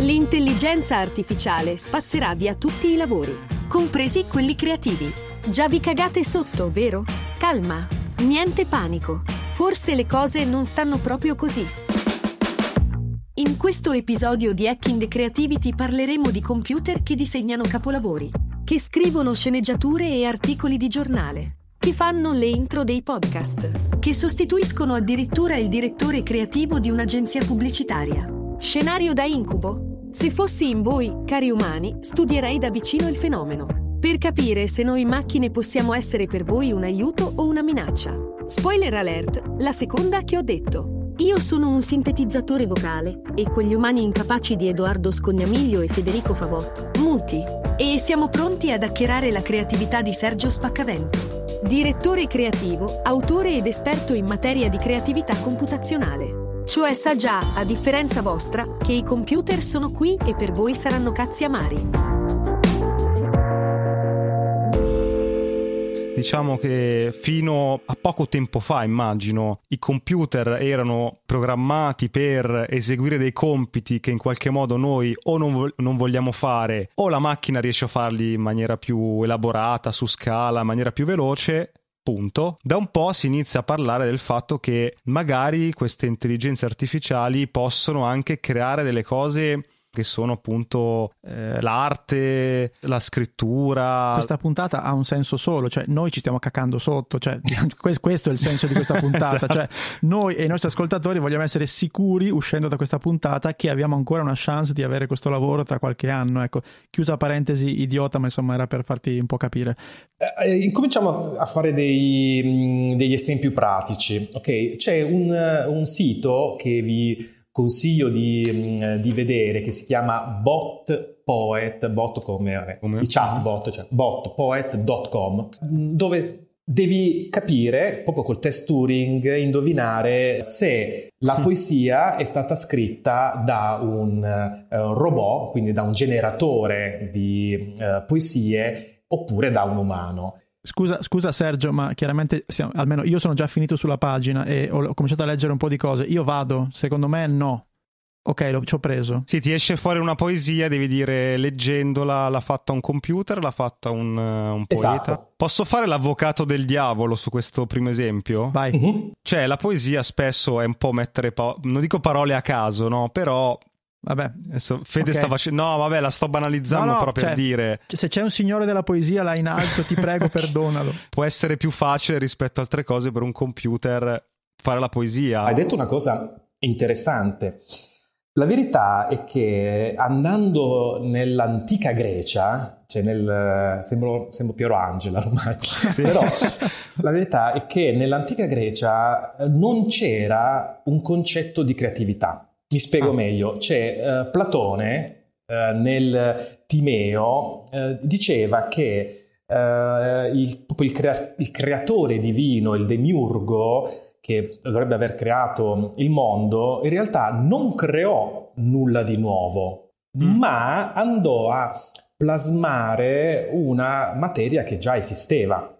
L'intelligenza artificiale spazzerà via tutti i lavori, compresi quelli creativi. Già vi cagate sotto, vero? Calma, niente panico. Forse le cose non stanno proprio così. In questo episodio di Hacking Creativity parleremo di computer che disegnano capolavori, che scrivono sceneggiature e articoli di giornale, che fanno le intro dei podcast, che sostituiscono addirittura il direttore creativo di un'agenzia pubblicitaria. Scenario da incubo? Se fossi in voi, cari umani, studierei da vicino il fenomeno, per capire se noi macchine possiamo essere per voi un aiuto o una minaccia. Spoiler alert, la seconda che ho detto. Io sono un sintetizzatore vocale, e quegli umani incapaci di Edoardo Scognamiglio e Federico Favot, muti. E siamo pronti ad accherare la creatività di Sergio Spaccavento direttore creativo, autore ed esperto in materia di creatività computazionale. Cioè sa già, a differenza vostra, che i computer sono qui e per voi saranno cazzi amari. Diciamo che fino a poco tempo fa, immagino, i computer erano programmati per eseguire dei compiti che in qualche modo noi o non, vo- non, vogliamo fare o la macchina riesce a farli in maniera più elaborata, su scala, in maniera più veloce appunto, da un po' si inizia a parlare del fatto che magari queste intelligenze artificiali possono anche creare delle cose che sono appunto eh, l'arte, la scrittura. Questa puntata ha un senso solo, cioè noi ci stiamo cacando sotto, cioè questo è il senso di questa puntata, esatto. cioè noi e i nostri ascoltatori vogliamo essere sicuri uscendo da questa puntata che abbiamo ancora una chance di avere questo lavoro tra qualche anno, ecco, chiusa parentesi idiota, ma insomma era per farti un po' capire. Eh, eh incominciamo a fare dei, mm, degli esempi pratici, ok? C'è un, un sito che vi consiglio di, mm, di, vedere che si chiama Bot Poet, bot come, eh, come? i chatbot, cioè botpoet.com, dove devi capire, proprio col test Turing, indovinare se la poesia è stata scritta da un uh, robot, quindi da un generatore di uh, poesie, oppure da un umano. Scusa, scusa, Sergio, ma chiaramente siamo, almeno io sono già finito sulla pagina e ho, cominciato a leggere un po' di cose. Io vado, secondo me no. Ok, ci ho preso. Sì, ti esce fuori una poesia, devi dire leggendola l'ha fatta un computer, l'ha fatta un, eh, un poeta. Esatto. Posso fare l'avvocato del diavolo su questo primo esempio? Vai. Uh-huh. Cioè, la poesia spesso è un po' mettere, pa- non dico parole a caso, no? Però Vabbè, adesso Fede okay. sta facendo. No, vabbè, la sto banalizzando no, no, però per cioè, dire. se c'è un signore della poesia là in alto, ti prego, perdonalo. Può essere più facile rispetto a altre cose per un computer fare la poesia. Hai detto una cosa interessante. La verità è che andando nell'antica Grecia, cioè nel, sembro, sembro Piero Angela ormai, sì. però la verità è che nell'antica Grecia non c'era un concetto di creatività. Mi spiego ah. meglio, c'è uh, Platone uh, nel Timeo uh, diceva che il, il, crea- il, creatore divino, il demiurgo che dovrebbe aver creato il mondo, in realtà non creò nulla di nuovo, mm. ma andò a plasmare una materia che già esisteva.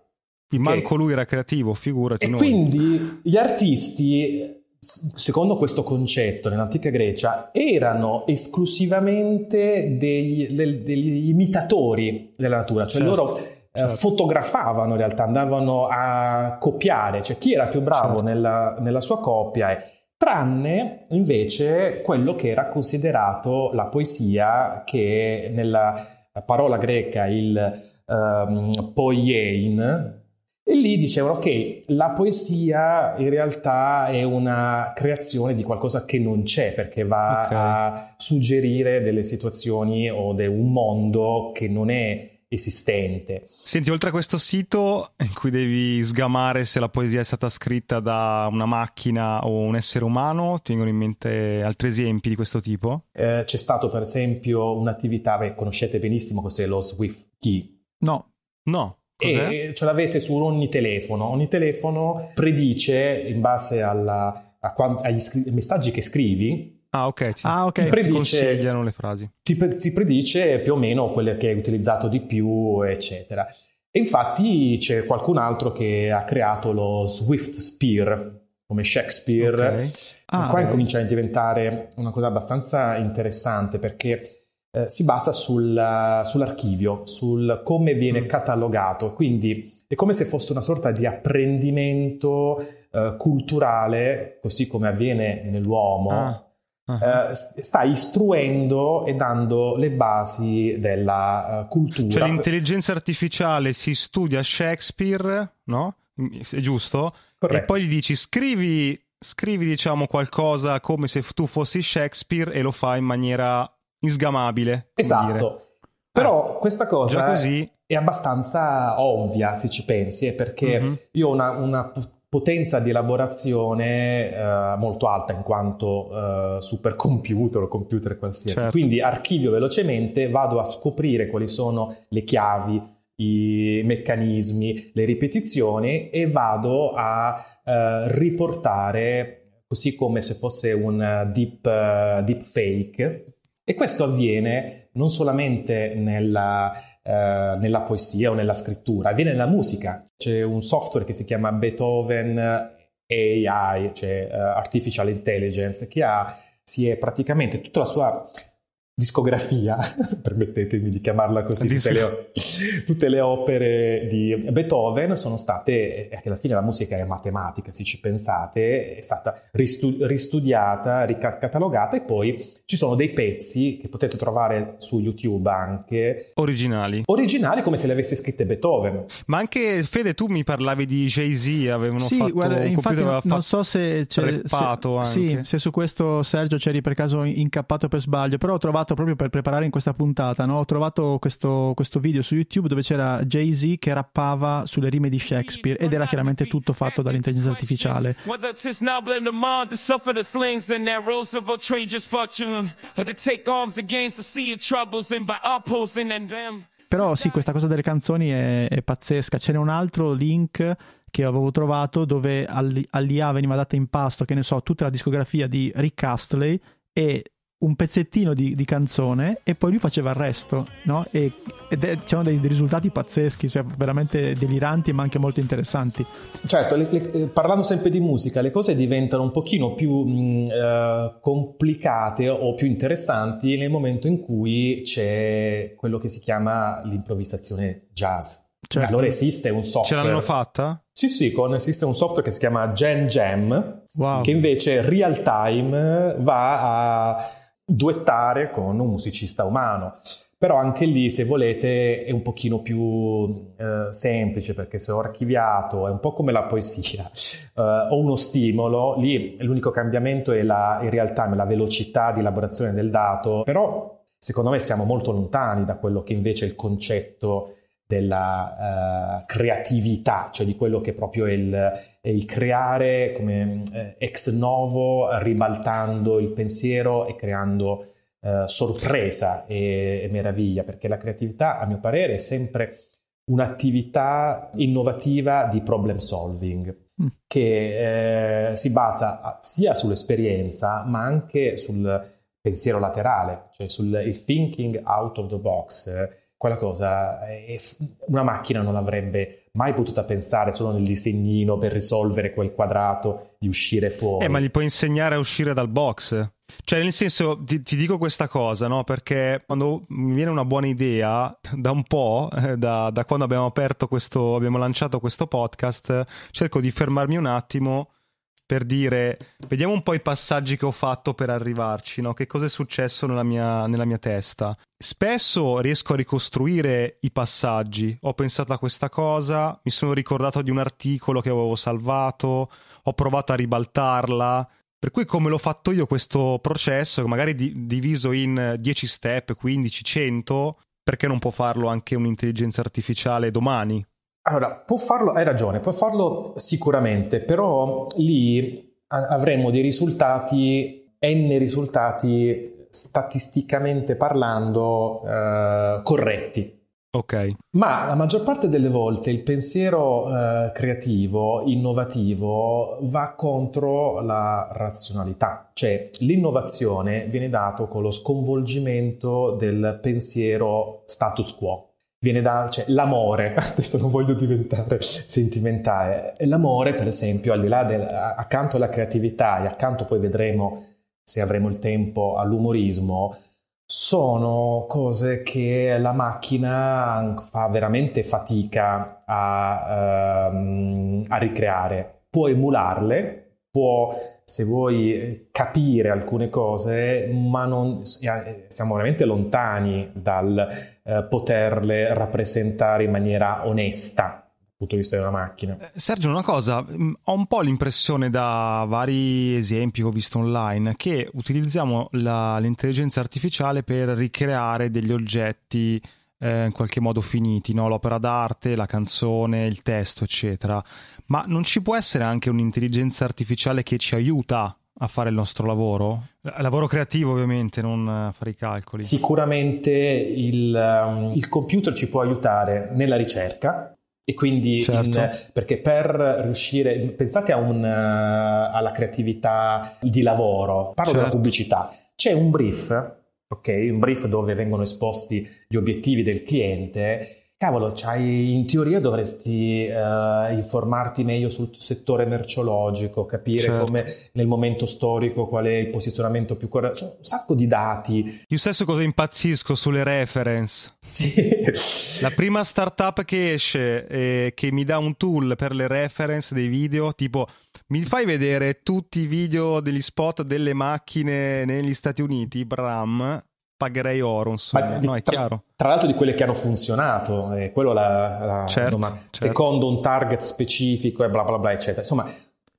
Che... Manco lui era creativo, figurati. E noi. quindi gli artisti secondo questo concetto, nell'antica Grecia erano esclusivamente degli, degli, imitatori della natura, cioè certo, loro eh, certo. fotografavano in realtà, andavano a copiare, cioè chi era più bravo certo. nella, nella, sua coppia, tranne invece quello che era considerato la poesia che nella parola greca il um, poiein, e lì dicevano che la poesia in realtà è una creazione di qualcosa che non c'è, perché va okay. a suggerire delle situazioni o de un mondo che non è esistente. Senti, oltre a questo sito in cui devi sgamare se la poesia è stata scritta da una macchina o un essere umano, ti vengono in mente altri esempi di questo tipo? Eh, c'è stato per esempio un'attività che conoscete benissimo, cos'è lo Swift Key. No, no. Cos'è? E ce l'avete su ogni telefono. Ogni telefono predice, in base alla, quant- agli scri- messaggi che scrivi, Ah, ok. Sì. Ah, okay. Ti, predice, ti consigliano le frasi. Ti, ti, predice più o meno quello che hai utilizzato di più, eccetera. E infatti c'è qualcun altro che ha creato lo Swift Spear, come Shakespeare. Okay. Ah, Qua okay. comincia a diventare una cosa abbastanza interessante perché eh, si basa sul, eh, sull'archivio, sul come viene mm. catalogato, quindi è come se fosse una sorta di apprendimento eh, culturale, così come avviene nell'uomo. Ah. Uh-huh. sta istruendo e dando le basi della eh, cultura. Cioè l'intelligenza artificiale si studia Shakespeare, no? È giusto? Corretto. E poi gli dici scrivi, scrivi diciamo qualcosa come se tu fossi Shakespeare e lo fa in maniera insgamabile. Esatto. Dire. Però eh, questa cosa così... è abbastanza ovvia, se ci pensi, eh, perché mm-hmm. io ho una, una, potenza di elaborazione eh, molto alta in quanto eh, supercomputer o computer qualsiasi. Certo. Quindi archivio velocemente, vado a scoprire quali sono le chiavi, i meccanismi, le ripetizioni e vado a eh, riportare così come se fosse un eh, deep, eh, deep fake e questo avviene non solamente nella, eh, nella poesia o nella scrittura, avviene nella musica. C'è un software che si chiama Beethoven AI, cioè uh, Artificial Intelligence, che ha, si è praticamente tutta la sua discografia, permettetemi di chiamarla così, tutte le, tutte le, opere di Beethoven sono state, anche eh, alla fine la musica è matematica, se ci pensate, è stata ristu- ristudiata, ricatalogata e poi ci sono dei pezzi che potete trovare su YouTube anche. Originali. Originali come se le avesse scritte Beethoven. Ma anche Fede, tu mi parlavi di Jay-Z, avevano sì, fatto guarda, infatti, non fatto so se, c'è, se, sì, se su questo Sergio c'eri per caso incappato per sbaglio, però ho trovato trovato proprio per preparare in questa puntata, no? ho trovato questo, questo, video su YouTube dove c'era Jay-Z che rappava sulle rime di Shakespeare ed era chiaramente tutto fatto dall'intelligenza artificiale. Però sì, questa cosa delle canzoni è, è pazzesca. Ce n'è un altro link che avevo trovato dove all'IA veniva data in pasto, che ne so, tutta la discografia di Rick Astley e un pezzettino di, di, canzone e poi lui faceva il resto, no? E, c'erano dei, dei, risultati pazzeschi, cioè veramente deliranti ma anche molto interessanti. Certo, le, le, eh, parlando sempre di musica, le cose diventano un pochino più mh, mm, eh, complicate o più interessanti nel momento in cui c'è quello che si chiama l'improvvisazione jazz. Certo. Allora esiste un software. Ce l'hanno fatta? Sì, sì, con, esiste un software che si chiama Gen Jam, wow. che invece real time va a duettare con un musicista umano. Però anche lì, se volete, è un pochino più eh, semplice perché se ho archiviato, è un po' come la poesia, eh, ho uno stimolo, lì l'unico cambiamento è la, in realtà la velocità di elaborazione del dato, però secondo me siamo molto lontani da quello che invece è il concetto della uh, creatività, cioè di quello che è proprio il, il creare come eh, ex novo, ribaltando il pensiero e creando uh, sorpresa e, e, meraviglia, perché la creatività, a mio parere, è sempre un'attività innovativa di problem solving mm. che eh, si basa sia sull'esperienza ma anche sul pensiero laterale, cioè sul thinking out of the box quella cosa eh, una macchina non avrebbe mai potuta pensare solo nel disegnino per risolvere quel quadrato di uscire fuori. Eh, ma gli puoi insegnare a uscire dal box? Cioè, nel senso, ti, ti, dico questa cosa, no? Perché quando mi viene una buona idea, da un po', eh, da, da quando abbiamo aperto questo, abbiamo lanciato questo podcast, cerco di fermarmi un attimo per dire, vediamo un po' i passaggi che ho fatto per arrivarci, no? che cosa è successo nella mia, nella mia, testa. Spesso riesco a ricostruire i passaggi, ho pensato a questa cosa, mi sono ricordato di un articolo che avevo salvato, ho provato a ribaltarla. Per cui come l'ho fatto io questo processo, magari di- diviso in 10 step, 15, 100, perché non può farlo anche un'intelligenza artificiale domani? Allora, può farlo, hai ragione, può farlo sicuramente, però lì avremo dei risultati, n risultati statisticamente parlando eh, corretti. Ok. Ma la maggior parte delle volte il pensiero eh, creativo, innovativo, va contro la razionalità, cioè l'innovazione viene dato con lo sconvolgimento del pensiero status quo viene da, cioè, l'amore, adesso non voglio diventare sentimentale, l'amore per esempio, al di là del, accanto alla creatività e accanto poi vedremo se avremo il tempo all'umorismo, sono cose che la macchina fa veramente fatica a, um, a ricreare. Può emularle, può se vuoi eh, capire alcune cose, ma non, eh, siamo veramente lontani dal eh, poterle rappresentare in maniera onesta dal punto di vista di una macchina. Eh, Sergio, una cosa, mm, ho un po' l'impressione da vari esempi che ho visto online che utilizziamo la, l'intelligenza artificiale per ricreare degli oggetti eh, in qualche modo finiti, no? l'opera d'arte, la canzone, il testo, eccetera. Ma non ci può essere anche un'intelligenza artificiale che ci aiuta a fare il nostro lavoro? Eh, lavoro creativo ovviamente, non eh, fare i calcoli. Sicuramente il, ehm, il computer ci può aiutare nella ricerca, e quindi certo. in, perché per riuscire pensate un, eh, alla creatività di lavoro parlo certo. della pubblicità c'è un brief ok? Un brief dove vengono esposti gli obiettivi del cliente. Cavolo, in teoria dovresti eh, informarti meglio sul settore merceologico, capire certo. come nel momento storico qual è il posizionamento più corretto, un sacco di dati. Io stesso cosa impazzisco sulle reference. Sì. La prima startup che esce e che mi dà un tool per le reference dei video, tipo mi fai vedere tutti i video degli spot delle macchine negli Stati Uniti, Bram? Pagherei Orons. No, tra, chiaro. Tra l'altro di quelle che hanno funzionato, eh, quello la, la certo, certo. secondo un target specifico e bla bla bla, eccetera. Insomma,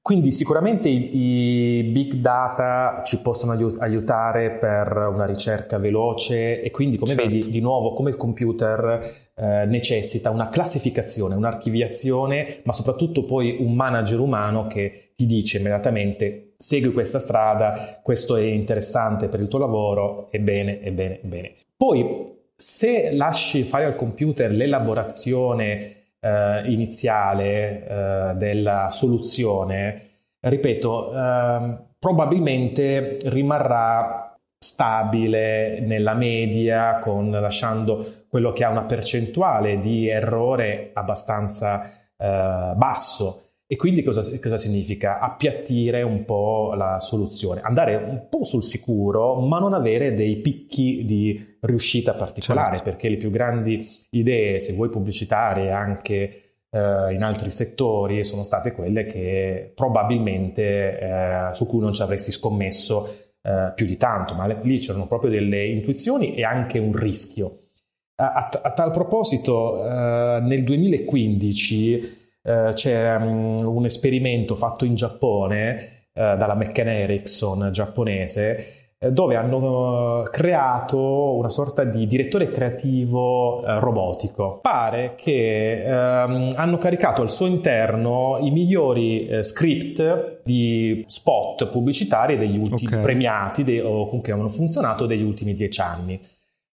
quindi sicuramente i, i, big data ci possono aiutare per una ricerca veloce e quindi come certo. vedi di nuovo come il computer eh, necessita una classificazione, un'archiviazione, ma soprattutto poi un manager umano che ti dice immediatamente segui questa strada, questo è interessante per il tuo lavoro, ebbene, ebbene, ebbene. Poi se lasci fare al computer l'elaborazione eh, iniziale eh, della soluzione, ripeto, ehm, probabilmente rimarrà stabile nella media, con, lasciando quello che ha una percentuale di errore abbastanza eh, basso. E quindi cosa, cosa, significa? Appiattire un po' la soluzione, andare un po' sul sicuro, ma non avere dei picchi di riuscita particolare, certo. perché le più grandi idee, se vuoi pubblicitarie anche eh, in altri settori, sono state quelle che probabilmente eh, su cui non ci avresti scommesso eh, più di tanto, ma lì c'erano proprio delle intuizioni e anche un rischio. A, a tal proposito, eh, nel 2015 eh, c'è um, un esperimento fatto in Giappone eh, dalla McCann Erickson giapponese eh, dove hanno eh, creato una sorta di direttore creativo eh, robotico. Pare che ehm, hanno caricato al suo interno i migliori eh, script di spot pubblicitari degli ultimi okay. premiati de- o che hanno funzionato degli ultimi dieci anni.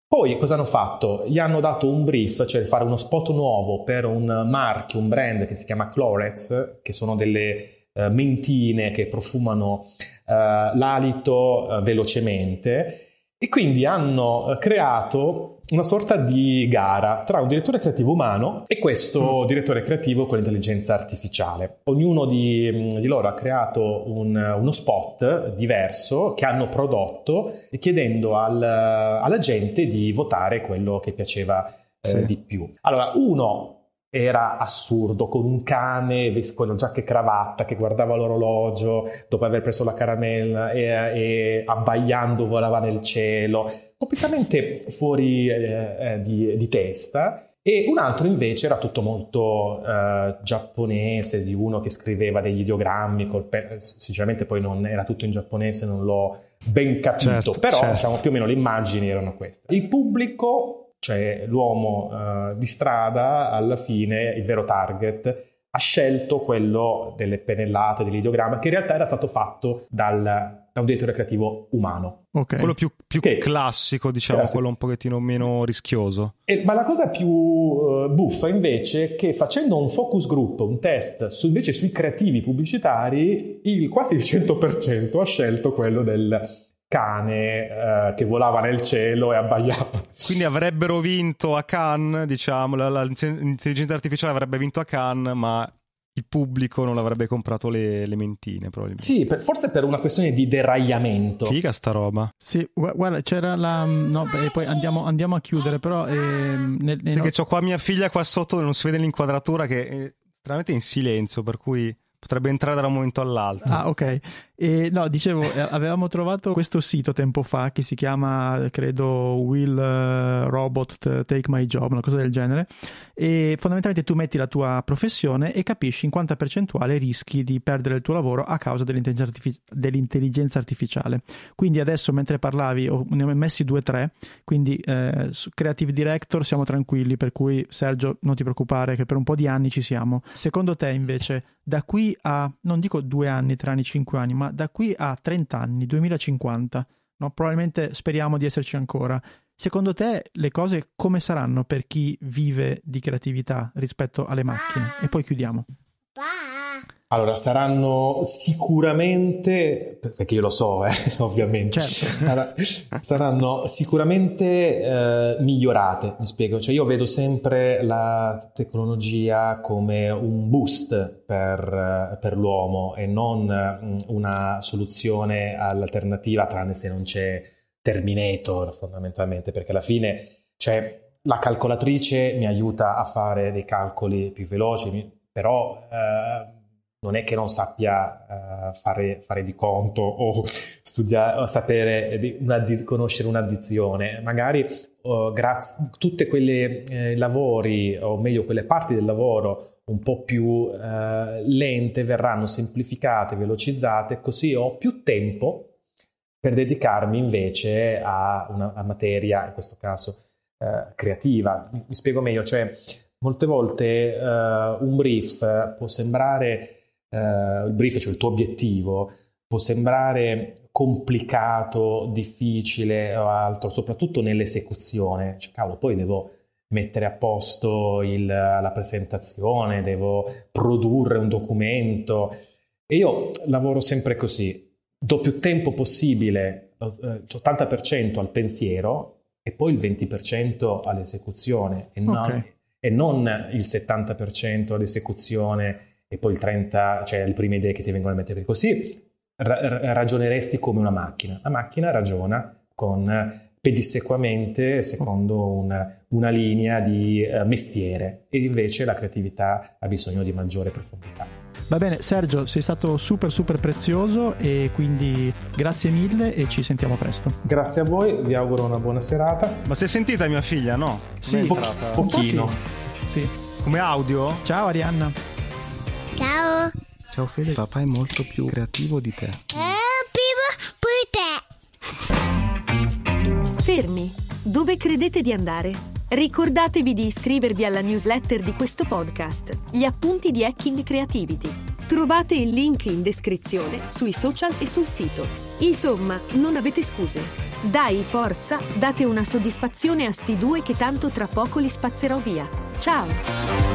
Poi cosa hanno fatto? Gli hanno dato un brief, cioè fare uno spot nuovo per un marchio, un brand che si chiama Clorets, che sono delle eh, mentine che profumano eh, l'alito eh, velocemente e quindi hanno eh, creato una sorta di gara tra un direttore creativo umano e questo mm. direttore creativo con l'intelligenza artificiale. Ognuno di, mm, di loro ha creato un, uno spot diverso che hanno prodotto chiedendo al, alla gente di votare quello che piaceva eh, sì. di più. Allora, uno era assurdo, con un cane con la giacca e cravatta che guardava l'orologio dopo aver preso la caramella e, e abbaiando volava nel cielo, completamente fuori eh, eh, di, di, testa. E un altro invece era tutto molto eh, giapponese, di uno che scriveva degli ideogrammi, col pe- sinceramente poi non era tutto in giapponese, non l'ho ben capito, certo, però certo. diciamo più o meno le immagini erano queste. Il pubblico cioè l'uomo eh, di strada alla fine, il vero target, ha scelto quello delle pennellate, dell'ideogramma, che in realtà era stato fatto dal, da un direttore creativo umano. Okay. Quello più, più che, classico, diciamo, classico. quello un pochettino meno rischioso. E, ma la cosa più uh, buffa invece è che facendo un focus group, un test su, invece sui creativi pubblicitari, il quasi il 100% ha scelto quello del cane eh, che volava nel cielo e abbaiava. Quindi avrebbero vinto a Cannes, diciamo, l'intelligenza artificiale avrebbe vinto a Cannes, ma il pubblico non avrebbe comprato le, le mentine probabilmente. Sì, per, forse per una questione di deragliamento. Figa sta roba. Sì, guarda, c'era la... No, beh, poi andiamo, andiamo, a chiudere, però... Eh, nel, nel sì, no... che ho qua mia figlia qua sotto, non si vede l'inquadratura, che è stranamente in silenzio, per cui potrebbe entrare da un momento all'altro. Ah, ok. E no, dicevo, eh, avevamo trovato questo sito tempo fa che si chiama, credo, Will eh, Robot Take My Job, una cosa del genere. E fondamentalmente tu metti la tua professione e capisci in quanta percentuale rischi di perdere il tuo lavoro a causa dell'intelligenza, artifici- dell'intelligenza artificiale. Quindi adesso mentre parlavi ho, ne ho messi due o tre, quindi eh, Creative Director siamo tranquilli, per cui Sergio non ti preoccupare che per un po' di anni ci siamo. Secondo te invece, da qui a, non dico due anni, tre anni, cinque anni, ma insomma, da qui a 30 anni, 2050, no? probabilmente speriamo di esserci ancora. Secondo te le cose come saranno per chi vive di creatività rispetto alle macchine? E poi chiudiamo. Allora, saranno sicuramente, perché io lo so, eh, ovviamente, certo. sarà, saranno sicuramente eh, migliorate, mi spiego. Cioè io vedo sempre la tecnologia come un boost per, eh, per l'uomo e non mm, una soluzione all'alternativa, tranne se non c'è Terminator, fondamentalmente, perché alla fine, cioè, la calcolatrice mi aiuta a fare dei calcoli più veloci, però eh, non è che non sappia eh, fare, fare, di conto o, studiare, o sapere di una, conoscere un'addizione, magari oh, eh, grazie a tutti quei lavori, o meglio quelle parti del lavoro un po' più eh, lente verranno semplificate, velocizzate, così ho più tempo per dedicarmi invece a una a materia, in questo caso eh, creativa. Mi, mi spiego meglio, cioè molte volte uh, un brief può sembrare, uh, il brief, cioè il tuo obiettivo, può sembrare complicato, difficile o altro, soprattutto nell'esecuzione. Cioè, cavolo, poi devo mettere a posto il, la presentazione, devo produrre un documento. E io lavoro sempre così, do più tempo possibile, l'80% eh, al pensiero e poi il 20% all'esecuzione e, okay e non il 70% ad esecuzione e poi il 30%, cioè le prime idee che ti vengono a mettere così, ra- ragioneresti come una macchina. La macchina ragiona con pedissequamente secondo una, una linea di uh, mestiere e invece la creatività ha bisogno di maggiore profondità. Va bene, Sergio, sei stato super super prezioso e quindi grazie mille e ci sentiamo presto. Grazie a voi, vi auguro una buona serata. Ma si è sentita mia figlia, no? Sì, po- pochino. Sì. Come audio? Ciao Arianna. Ciao. Ciao Fede, papà è molto più creativo di te. Eh? Fermi! Dove credete di andare? Ricordatevi di iscrivervi alla newsletter di questo podcast, Gli appunti di Hacking Creativity. Trovate il link in descrizione, sui social e sul sito. Insomma, non avete scuse. Dai forza, date una soddisfazione a sti due che tanto tra poco li spazzerò via. Ciao!